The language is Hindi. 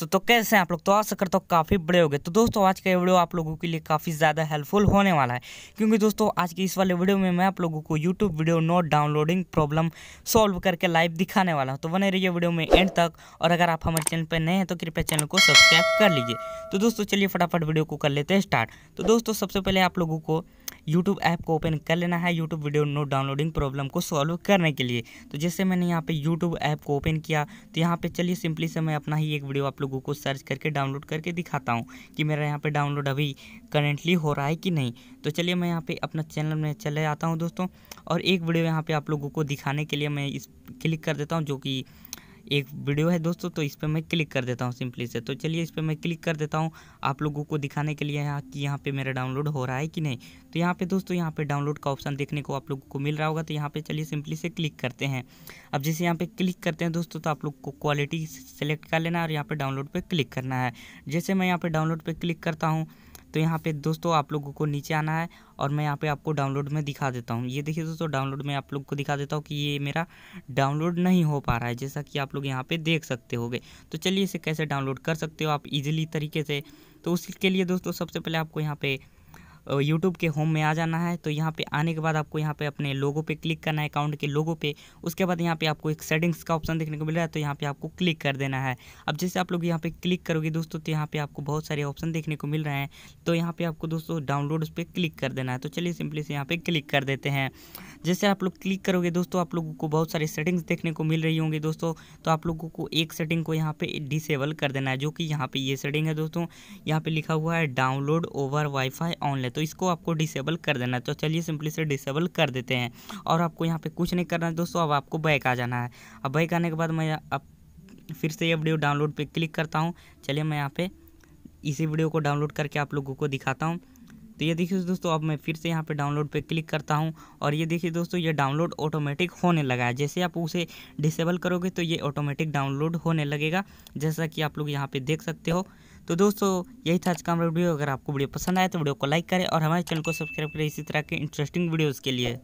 तो तो कैसे हैं आप लोग तो आशा करता तो हूँ काफ़ी बड़े हो गए तो दोस्तों आज का ये वीडियो आप लोगों के लिए काफ़ी ज़्यादा हेल्पफुल होने वाला है क्योंकि दोस्तों आज के इस वाले वीडियो में मैं आप लोगों को YouTube video not downloading problem solve करके लाइव दिखाने वाला हूँ तो बने रहिए वीडियो में एंड तक और अगर आप हमारे चैनल पर नए हैं तो कृपया चैनल को सब्सक्राइब कर लीजिए तो दोस्तों चलिए फटाफट वीडियो को कर लेते हैं स्टार्ट तो दोस्तों सबसे पहले आप लोगों को यूट्यूब ऐप को ओपन कर लेना है YouTube video not downloading problem को सॉल्व करने के लिए तो जैसे मैंने यहाँ पे यूट्यूब ऐप को ओपन किया तो यहाँ पे चलिए सिंपली से मैं अपना ही एक वीडियो आप लोगों को सर्च करके डाउनलोड करके दिखाता हूँ कि मेरा यहाँ पर डाउनलोड अभी करेंटली हो रहा है कि नहीं तो चलिए मैं यहाँ पर अपना चैनल में चले आता हूँ दोस्तों और एक वीडियो यहाँ पर आप लोगों को दिखाने के लिए मैं इस क्लिक कर देता हूँ जो कि एक वीडियो है दोस्तों तो इस पर मैं क्लिक कर देता हूँ सिंपली से तो चलिए इस पर मैं क्लिक कर देता हूँ आप लोगों को दिखाने के लिए यहाँ कि यहाँ पे मेरा डाउनलोड हो रहा है कि नहीं तो यहाँ पे दोस्तों यहाँ पे डाउनलोड का ऑप्शन देखने को आप लोगों को मिल रहा होगा तो यहाँ पर चलिए सिंपली से क्लिक करते हैं अब जैसे यहाँ पर क्लिक करते हैं दोस्तों तो आप लोग को क्वालिटी सेलेक्ट कर लेना और यहाँ पर डाउनलोड पर क्लिक करना है जैसे मैं यहाँ पर डाउनलोड पर क्लिक करता हूँ तो यहाँ पे दोस्तों आप लोगों को नीचे आना है और मैं यहाँ पे आपको डाउनलोड में दिखा देता हूँ ये देखिए दोस्तों डाउनलोड में आप लोग को दिखा देता हूँ कि ये मेरा डाउनलोड नहीं हो पा रहा है जैसा कि आप लोग यहाँ पे देख सकते हो तो चलिए इसे कैसे डाउनलोड कर सकते हो आप ईजिली तरीके से तो उसके लिए दोस्तों सबसे पहले आपको यहाँ पर यूट्यूब के होम में आ जाना है तो यहाँ पे आने के बाद आपको यहाँ पे अपने लोगों पे क्लिक करना है अकाउंट के लोगों पे उसके बाद यहाँ पे आपको एक सेटिंग्स का ऑप्शन देखने को मिल रहा है तो यहाँ पे आपको क्लिक कर देना है अब जैसे आप लोग यहाँ पे क्लिक करोगे दोस्तों तो यहाँ पे आपको बहुत सारे ऑप्शन देखने को मिल रहे हैं तो यहाँ पे आपको दोस्तों डाउनलोड उस पर क्लिक कर देना है तो चलिए सिंपली से यहाँ पे क्लिक कर देते हैं जैसे आप लोग क्लिक करोगे दोस्तों आप लोगों को बहुत सारी सेटिंग्स देखने को मिल रही होंगी दोस्तों तो आप लोगों को एक सेटिंग को यहाँ पे डिसेबल कर देना है जो कि यहाँ पे ये सेटिंग है दोस्तों यहाँ पे लिखा हुआ है डाउनलोड ओवर वाईफाई ऑनलाइन तो इसको आपको डिसेबल कर देना है तो चलिए सिंपली से डिसेबल कर देते हैं और आपको यहाँ पर कुछ नहीं करना है दोस्तों अब आपको बैक आ जाना है अब बैक आने के बाद मैं अब फिर से ये वीडियो डाउनलोड पर क्लिक करता हूँ चलिए मैं यहाँ पर इसी वीडियो को डाउनलोड करके आप लोगों को दिखाता हूँ तो ये देखिए दोस्तों अब मैं फिर से यहाँ पे डाउनलोड पे क्लिक करता हूँ और ये देखिए दोस्तों ये डाउनलोड ऑटोमेटिक होने लगा है जैसे आप उसे डिसेबल करोगे तो ये ऑटोमेटिक डाउनलोड होने लगेगा जैसा कि आप लोग यहाँ पर देख सकते हो तो दोस्तों यही था आज का हमारा वीडियो अगर आपको वीडियो पसंद आए तो वीडियो को लाइक करें और हमारे चैनल को सब्सक्राइब करें इसी तरह के इंटरेस्टिंग वीडियोज़ के लिए